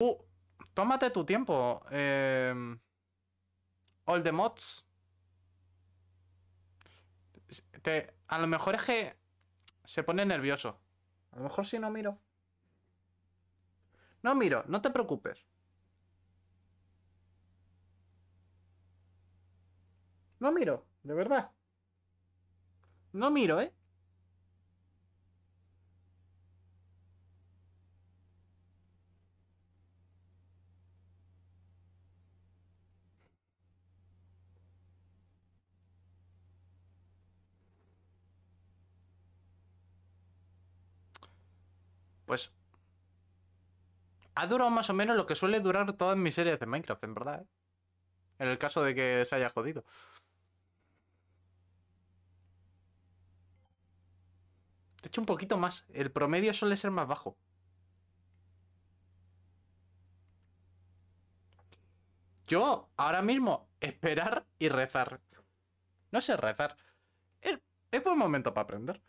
Uh, tómate tu tiempo. Eh, all the mods. Te, a lo mejor es que se pone nervioso. A lo mejor si no miro. No miro, no te preocupes. No miro, de verdad. No miro, ¿eh? Pues ha durado más o menos lo que suele durar todas mis series de Minecraft, en verdad. ¿eh? En el caso de que se haya jodido. De hecho, un poquito más. El promedio suele ser más bajo. Yo, ahora mismo, esperar y rezar. No sé rezar. Es, es buen momento para aprender.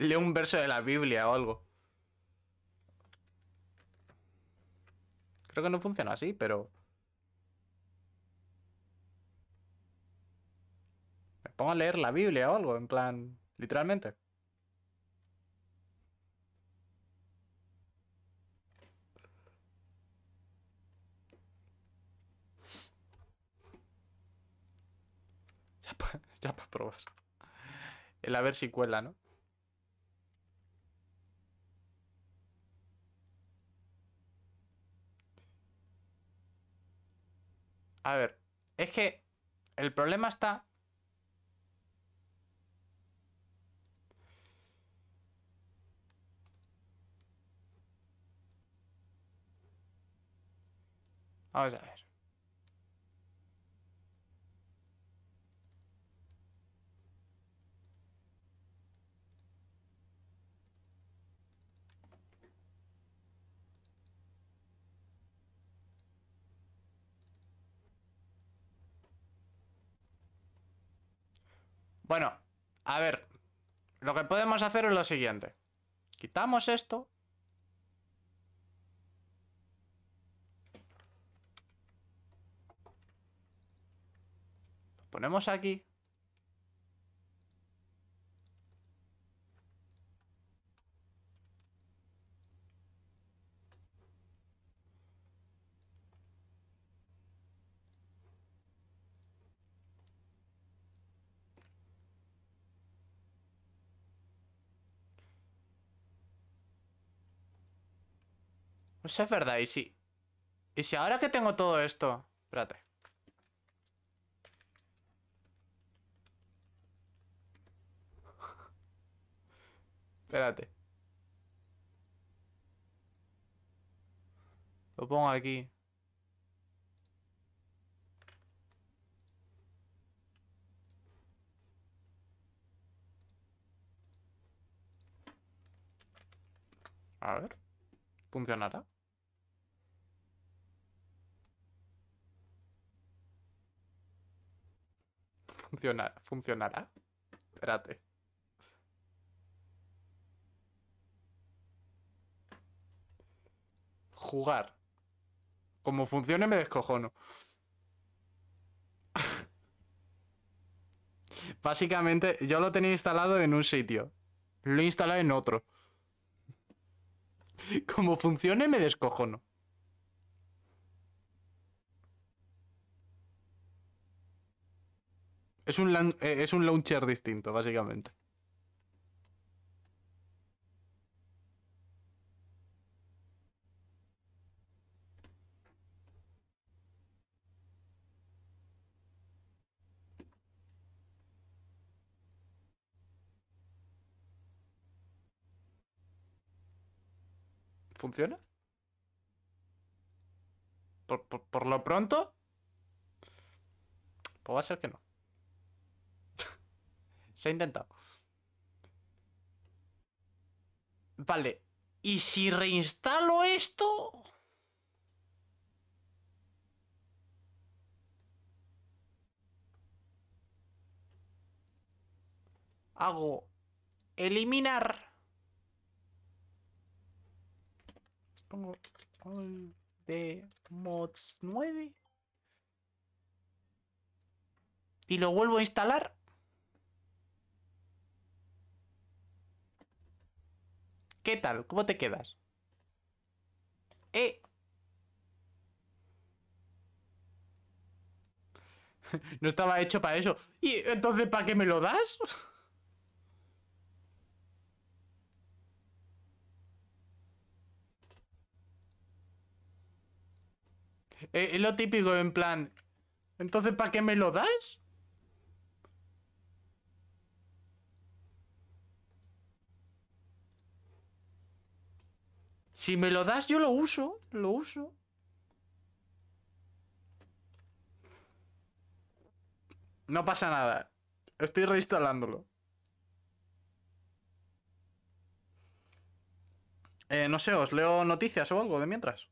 Lee un verso de la Biblia o algo. Creo que no funciona así, pero... Me pongo a leer la Biblia o algo, en plan, literalmente. Ya para probar. El a ver si cuela, ¿no? A ver, es que el problema está... Vamos a ver. Bueno, a ver. Lo que podemos hacer es lo siguiente. Quitamos esto. Lo ponemos aquí. Eso es verdad, y sí. Y si ahora que tengo todo esto... Espérate. Espérate. Lo pongo aquí. A ver. ¿Funcionará? funcionará. Espérate. Jugar. Como funcione me descojono. Básicamente, yo lo tenía instalado en un sitio. Lo he instalado en otro. Como funcione me descojono. Es un, eh, es un launcher distinto, básicamente. ¿Funciona? Por, por, lo pronto, pues va a ser que no. Se ha intentado. Vale. Y si reinstalo esto... Hago eliminar. Pongo de mods 9. Y lo vuelvo a instalar. ¿Qué tal? ¿Cómo te quedas? ¡Eh! no estaba hecho para eso. ¿Y entonces para qué me lo das? Eh, es lo típico en plan... Entonces, ¿para qué me lo das? Si me lo das, yo lo uso. Lo uso. No pasa nada. Estoy reinstalándolo. Eh, no sé, os leo noticias o algo de mientras.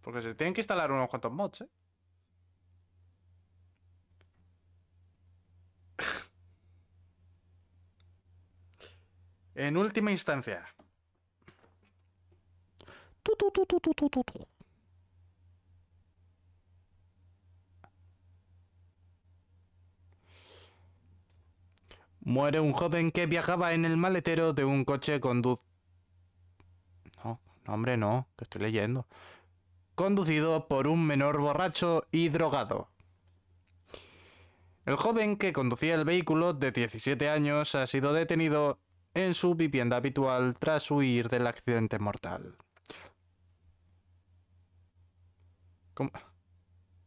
Porque se tienen que instalar unos cuantos mods, ¿eh? En última instancia. Muere un joven que viajaba en el maletero de un coche conducido. No, hombre, no, que estoy leyendo. Conducido por un menor borracho y drogado. El joven que conducía el vehículo de 17 años ha sido detenido en su vivienda habitual tras huir del accidente mortal. ¿Cómo?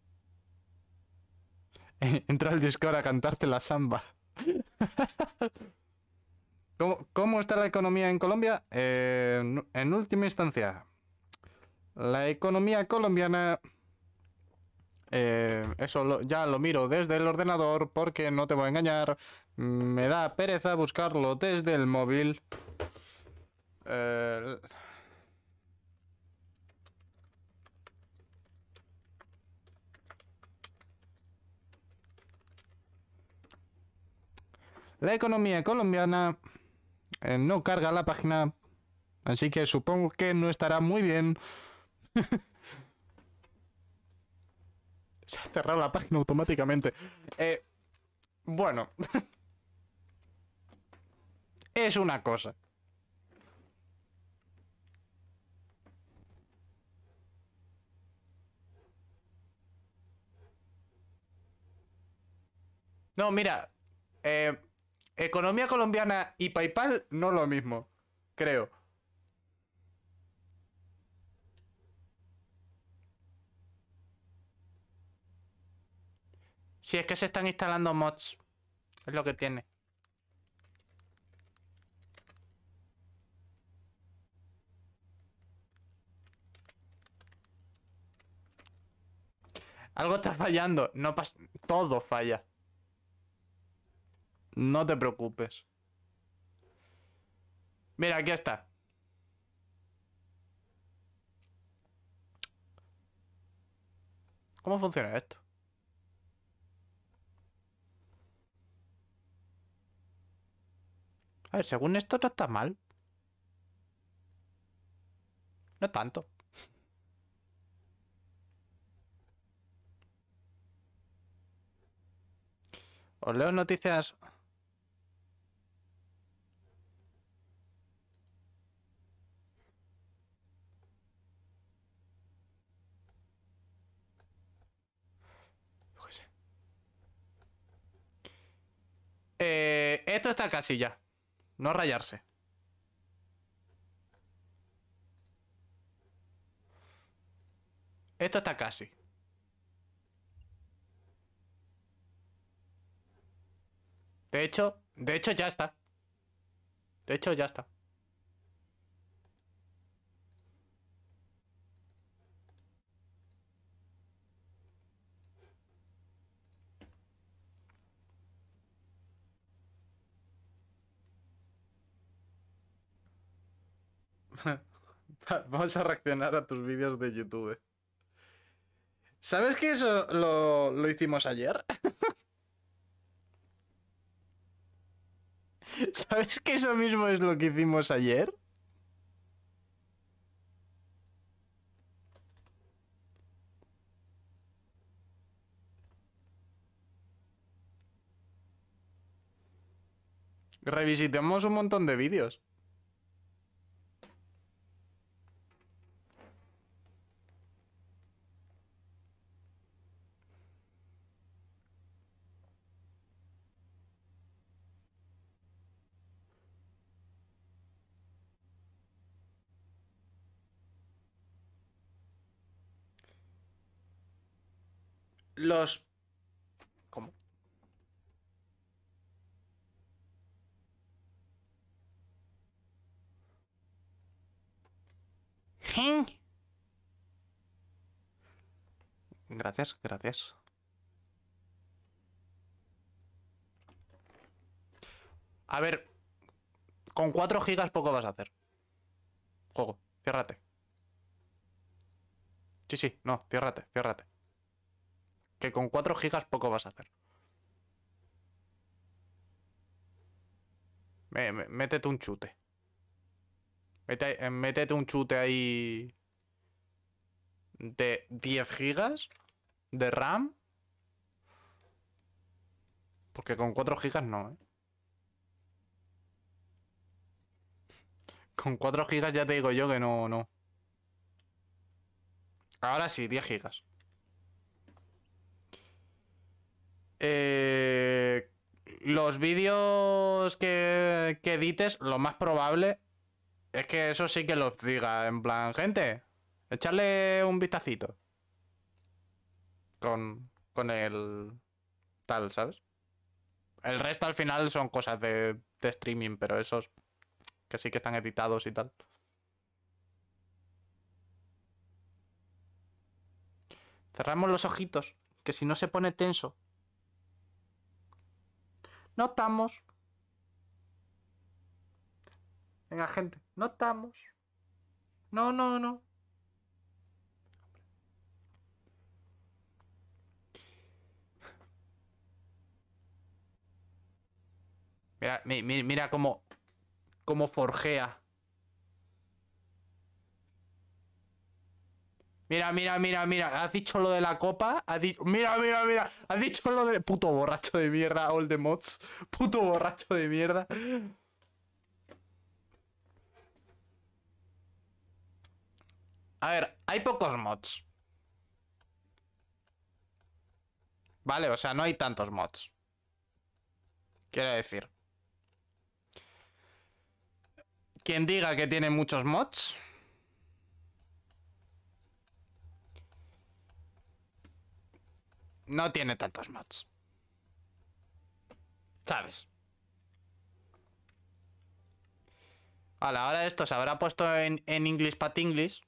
Entra al Discord a cantarte la samba. ¿Cómo, está la economía en Colombia? en, última instancia, la economía colombiana... Eh, eso ya lo miro desde el ordenador porque no te voy a engañar. Me da pereza buscarlo desde el móvil. Eh, la economía colombiana eh, no carga la página, así que supongo que no estará muy bien. Se ha cerrado la página automáticamente. Eh, bueno. es una cosa. No, mira, eh, economía colombiana y PayPal no lo mismo, creo. Si es que se están instalando mods, es lo que tiene. Algo está fallando. No pasa... Todo falla. No te preocupes. Mira, aquí está. ¿Cómo funciona esto? A ver, según esto no está mal. No tanto. Os leo noticias. Eh, esto está casi ya. No rayarse. Esto está casi. De hecho, de hecho ya está. De hecho ya está. Vamos a reaccionar a tus vídeos de YouTube. ¿Sabes que eso lo, lo hicimos ayer? ¿Sabes que eso mismo es lo que hicimos ayer? Revisitamos un montón de vídeos. los... ¿Cómo? Gracias, gracias. A ver, con 4 gigas poco vas a hacer. Juego, ciérrate. Sí, sí, no, ciérrate, ciérrate que con 4 gigas poco vas a hacer. Métete un chute. Eh, métete un chute ahí de 10 gigas de RAM. Porque con 4 gigas no, ¿eh? Con 4 gigas ya te digo yo que no, no. Ahora sí, 10 gigas. Eh, los vídeos que, edites, lo más probable es que eso sí que los diga. En plan, gente, echarle un vistacito. Con, con el tal, ¿sabes? El resto al final son cosas de streaming, pero esos que sí que están editados y tal. Cerramos los ojitos, que si no se pone tenso, no estamos. Venga, gente. No No, no, no. Mira, mira, mira cómo, cómo forjea. Mira, mira, mira, mira. Has dicho lo de la copa. Has dicho. Mira, mira, mira. Has dicho lo de. Puto borracho de mierda, all the mods. Puto borracho de mierda. A ver, hay pocos mods. Vale, o sea, no hay tantos mods. Quiero decir. Quien diga que tiene muchos mods. no tiene tantos mods. ¿Sabes? A la hora esto se habrá puesto en, en English Pat English.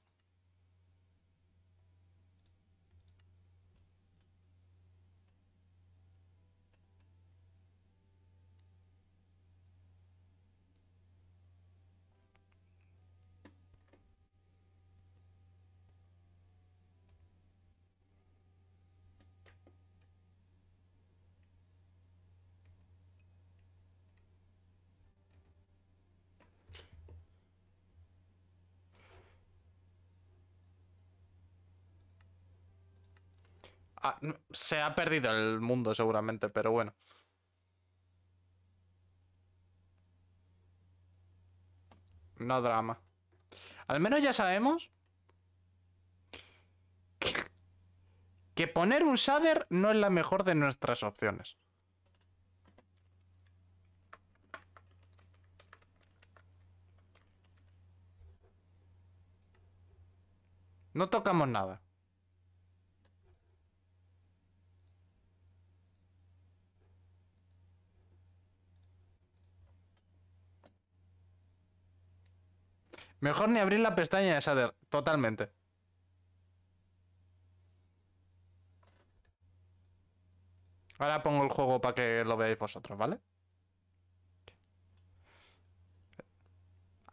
Ah, se ha perdido el mundo seguramente, pero bueno. No drama. Al menos ya sabemos que poner un shader no es la mejor de nuestras opciones. No tocamos nada. Mejor ni abrir la pestaña de Shader. Totalmente. Ahora pongo el juego para que lo veáis vosotros, ¿vale?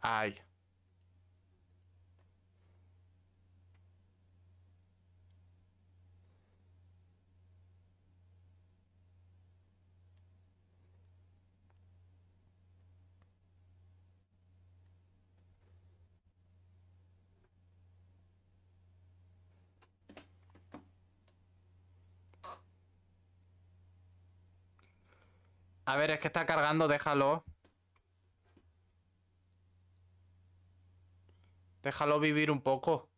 Ahí. A ver, es que está cargando, déjalo. Déjalo vivir un poco.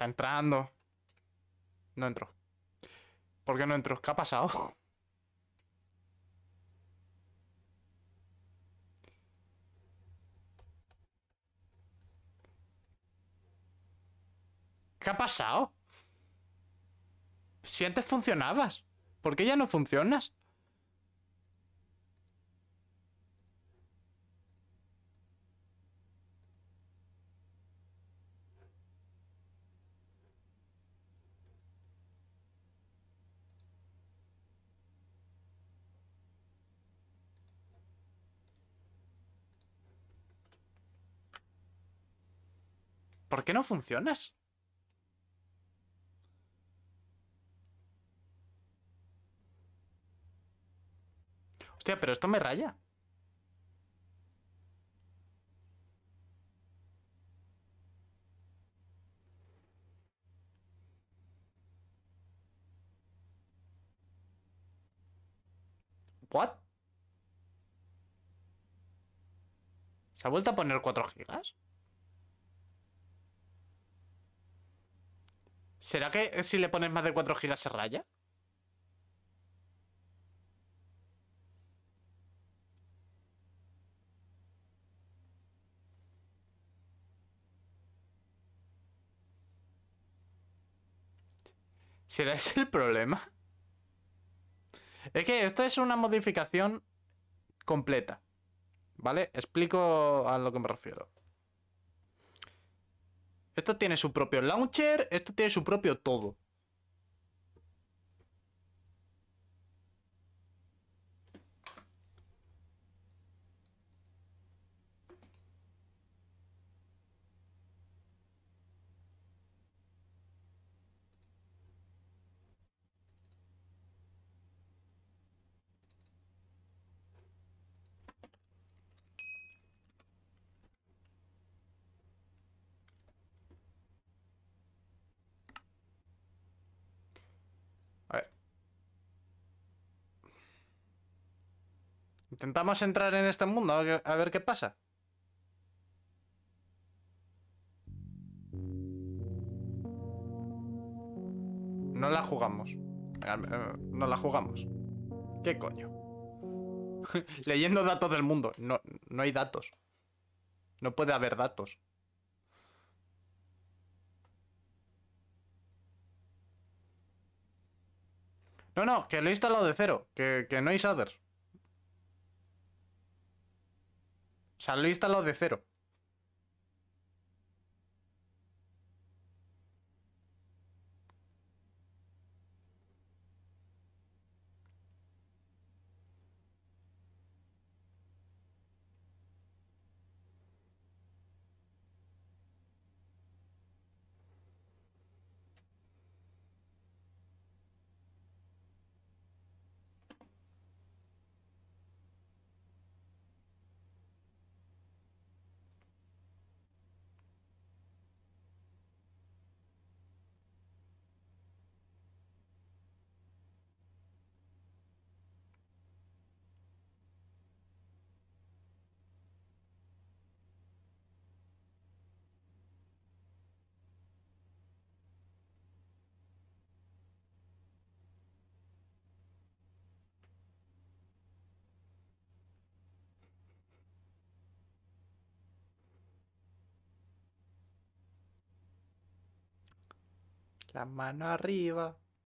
Está entrando. No entro, ¿Por qué no entró? ¿Qué ha pasado? ¿Qué ha pasado? Si antes funcionabas, ¿por qué ya no funcionas? ¿Por qué no funcionas? Hostia, pero esto me raya. ¿What? ¿Se ha vuelto a poner 4 gigas? ¿Será que si le pones más de 4 gigas se raya? ¿Será ese el problema? Es que esto es una modificación completa. ¿Vale? Explico a lo que me refiero. Esto tiene su propio launcher, esto tiene su propio todo. Intentamos entrar en este mundo, a ver qué pasa. No la jugamos. No la jugamos. ¿Qué coño? Leyendo datos del mundo. No, hay datos. No puede haber datos. No, no, que lo he instalado de cero. Que, no hay shaders. sea, lo he instalado de cero. la mano arriba,